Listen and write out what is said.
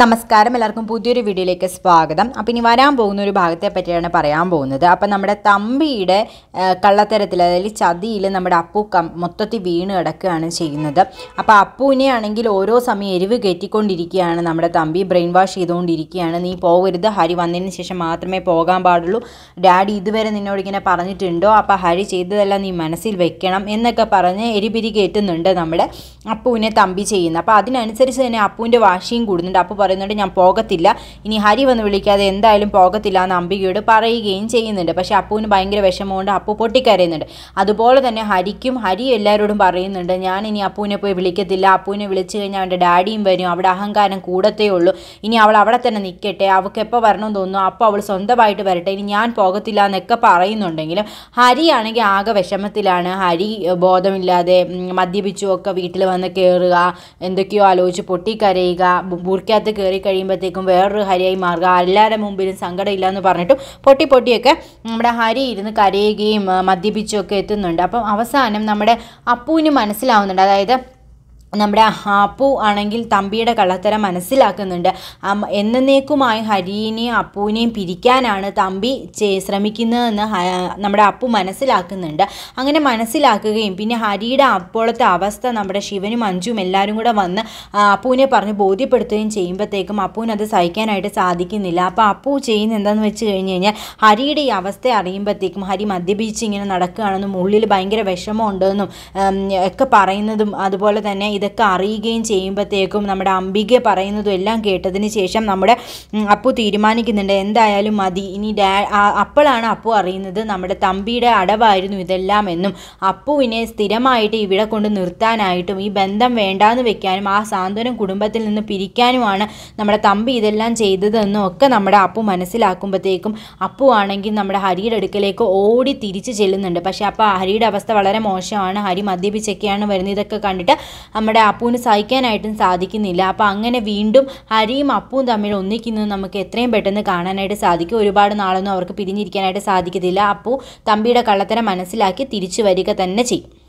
നമസ്കാരം എല്ലാവർക്കും പുതിയൊരു വീഡിയോയിലേക്ക് സ്വാഗതം അപ്പം ഇനി വരാൻ പോകുന്ന ഒരു ഭാഗത്തെ പറ്റിയാണ് പറയാൻ പോകുന്നത് അപ്പം നമ്മുടെ തമ്പിയുടെ കള്ളത്തരത്തിൽ അതായത് ചതിയിൽ നമ്മുടെ അപ്പു കം മൊത്തത്തിൽ വീണ് കിടക്കുകയാണ് ചെയ്യുന്നത് അപ്പോൾ അപ്പുവിനെ ആണെങ്കിൽ ഓരോ സമയം എരിവ് കയറ്റിക്കൊണ്ടിരിക്കുകയാണ് നമ്മുടെ തമ്പി ബ്രെയിൻ വാഷ് ചെയ്തുകൊണ്ടിരിക്കുകയാണ് നീ പോകരുത് ഹരി വന്നതിന് ശേഷം മാത്രമേ പോകാൻ പാടുള്ളൂ ഡാഡി ഇതുവരെ നിന്നോട് ഇങ്ങനെ പറഞ്ഞിട്ടുണ്ടോ അപ്പോൾ ഹരി ചെയ്തതെല്ലാം നീ മനസ്സിൽ വെക്കണം എന്നൊക്കെ പറഞ്ഞ് എരിപിരി കയറ്റുന്നുണ്ട് നമ്മുടെ അപ്പുവിനെ തമ്പി ചെയ്യുന്നത് അപ്പോൾ അതിനനുസരിച്ച് തന്നെ അപ്പുവിൻ്റെ വാശിയും കൂടുന്നുണ്ട് അപ്പോൾ പറയുന്നുണ്ട് ഞാൻ പോകത്തില്ല ഇനി ഹരി വന്ന് വിളിക്കാതെ എന്തായാലും പോകത്തില്ല എന്ന് അംബികയോട് പറയുകയും ചെയ്യുന്നുണ്ട് പക്ഷേ അപ്പുവിന് ഭയങ്കര വിഷമമുണ്ട് അപ്പു പൊട്ടിക്കരയുന്നുണ്ട് അതുപോലെ തന്നെ ഹരിക്കും ഹരി എല്ലാവരോടും പറയുന്നുണ്ട് ഞാൻ ഇനി അപ്പുവിനെ പോയി വിളിക്കത്തില്ല അപ്പുവിനെ വിളിച്ചു കഴിഞ്ഞാൽ അവൻ്റെ ഡാഡിയും വരും അവിടെ അഹങ്കാരം കൂടത്തേ ഉള്ളൂ ഇനി അവൾ അവിടെ തന്നെ നിൽക്കട്ടെ അവൾക്ക് എപ്പോൾ വരണമെന്ന് തോന്നുന്നു അപ്പോൾ അവൾ സ്വന്തമായിട്ട് വരട്ടെ ഇനി ഞാൻ പോകത്തില്ല എന്നൊക്കെ പറയുന്നുണ്ടെങ്കിലും ഹരിയാണെങ്കിൽ ആകെ വിഷമത്തിലാണ് ഹരി ബോധമില്ലാതെ ഒക്കെ വീട്ടിൽ വന്ന് കയറുക എന്തൊക്കെയോ ആലോചിച്ച് പൊട്ടിക്കരയുക ബുർക്കാത്ത അതിനകത്ത് കയറി കഴിയുമ്പോഴത്തേക്കും വേറൊരു ഹരിയായി മാർഗം എല്ലാവരുടെ മുമ്പിലും സങ്കടമില്ല എന്ന് പറഞ്ഞിട്ടും പൊട്ടി പൊട്ടിയൊക്കെ നമ്മുടെ ഹരി ഇരുന്ന് കരയുകയും മദ്യപിച്ചുമൊക്കെ എത്തുന്നുണ്ട് അപ്പം അവസാനം നമ്മുടെ അപ്പുവിന് മനസ്സിലാവുന്നുണ്ട് അതായത് നമ്മുടെ അപ്പു ആണെങ്കിൽ തമ്പിയുടെ കള്ളത്തരം മനസ്സിലാക്കുന്നുണ്ട് എന്നേക്കുമായി ഹരിയെയും അപ്പുവിനെയും പിരിക്കാനാണ് തമ്പി ചേ ശ്രമിക്കുന്നതെന്ന് നമ്മുടെ അപ്പു മനസ്സിലാക്കുന്നുണ്ട് അങ്ങനെ മനസ്സിലാക്കുകയും പിന്നെ ഹരിയുടെ അപ്പോഴത്തെ അവസ്ഥ നമ്മുടെ ശിവനും അഞ്ചും എല്ലാവരും കൂടെ വന്ന് അപ്പുവിനെ പറഞ്ഞ് ബോധ്യപ്പെടുത്തുകയും ചെയ്യുമ്പോഴത്തേക്കും അപ്പുവിന് അത് സഹിക്കാനായിട്ട് സാധിക്കുന്നില്ല അപ്പോൾ അപ്പു ചെയ്യുന്ന എന്താണെന്ന് വെച്ച് കഴിഞ്ഞ് കഴിഞ്ഞാൽ ഹരിയുടെ ഈ അവസ്ഥ അറിയുമ്പോഴത്തേക്കും ഹരി മദ്യപിച്ച് ഇങ്ങനെ നടക്കുകയാണെന്നും ഉള്ളിൽ ഭയങ്കര വിഷമമുണ്ടെന്നും ഒക്കെ പറയുന്നതും അതുപോലെ തന്നെ ഇതൊക്കെ അറിയുകയും ചെയ്യുമ്പോഴത്തേക്കും നമ്മുടെ അംബിക പറയുന്നതും എല്ലാം കേട്ടതിന് ശേഷം നമ്മുടെ അപ്പു തീരുമാനിക്കുന്നുണ്ട് എന്തായാലും മതി ഇനി ഡാ അപ്പോഴാണ് അപ്പു അറിയുന്നത് നമ്മുടെ തമ്പിയുടെ അടവായിരുന്നു ഇതെല്ലാം എന്നും അപ്പുവിനെ സ്ഥിരമായിട്ട് ഇവിടെ കൊണ്ട് നിർത്താനായിട്ടും ഈ ബന്ധം വേണ്ടാന്ന് വെക്കാനും ആ സാന്ത്വനം കുടുംബത്തിൽ നിന്ന് പിരിക്കാനുമാണ് നമ്മുടെ തമ്പി ഇതെല്ലാം ചെയ്തതെന്നും ഒക്കെ നമ്മുടെ അപ്പു മനസ്സിലാക്കുമ്പോഴത്തേക്കും അപ്പു ആണെങ്കിൽ നമ്മുടെ ഹരിയുടെ അടുക്കലേക്ക് ഓടി തിരിച്ചു ചെല്ലുന്നുണ്ട് പക്ഷേ അപ്പോൾ ഹരിയുടെ അവസ്ഥ വളരെ മോശമാണ് ഹരി മദ്യപിച്ചൊക്കെയാണ് വരുന്നത് ഇതൊക്കെ കണ്ടിട്ട് നമ്മുടെ അപ്പുവിന് സഹിക്കാനായിട്ടും സാധിക്കുന്നില്ല അപ്പോൾ അങ്ങനെ വീണ്ടും ഹരിയും അപ്പുവും തമ്മിൽ ഒന്നിക്കുന്നത് നമുക്ക് എത്രയും പെട്ടെന്ന് കാണാനായിട്ട് സാധിക്കും ഒരുപാട് നാളൊന്നും അവർക്ക് പിരിഞ്ഞിരിക്കാനായിട്ട് സാധിക്കത്തില്ല അപ്പു തമ്പിയുടെ കള്ളത്തരം മനസ്സിലാക്കി തിരിച്ചു വരിക തന്നെ ചെയ്യും